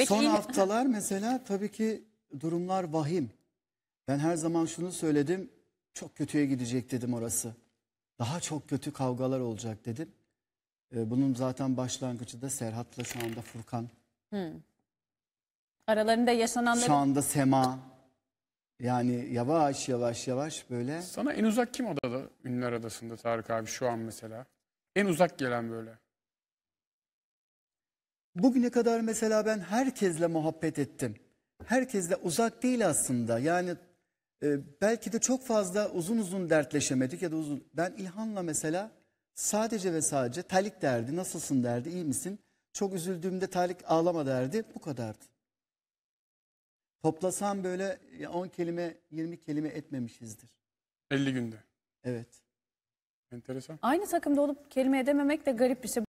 Peki, Son yine... haftalar mesela tabii ki durumlar vahim. Ben her zaman şunu söyledim. Çok kötüye gidecek dedim orası. Daha çok kötü kavgalar olacak dedim. Ee, bunun zaten başlangıcı da Serhat'la şu anda Furkan. Hmm. Aralarında yaşananları... Şu anda Sema. Yani yavaş yavaş yavaş böyle. Sana en uzak kim odada? Ünlüler Adası'nda Tarık abi şu an mesela. En uzak gelen böyle. Bugüne kadar mesela ben herkesle muhabbet ettim. Herkesle uzak değil aslında. Yani e, belki de çok fazla uzun uzun dertleşemedik ya da uzun. Ben İlhan'la mesela sadece ve sadece Talik derdi. Nasılsın derdi, iyi misin? Çok üzüldüğümde Talik ağlama derdi. Bu kadardı. Toplasam böyle 10 kelime, 20 kelime etmemişizdir. 50 günde. Evet. Enteresan. Aynı takımda olup kelime edememek de garip bir şey.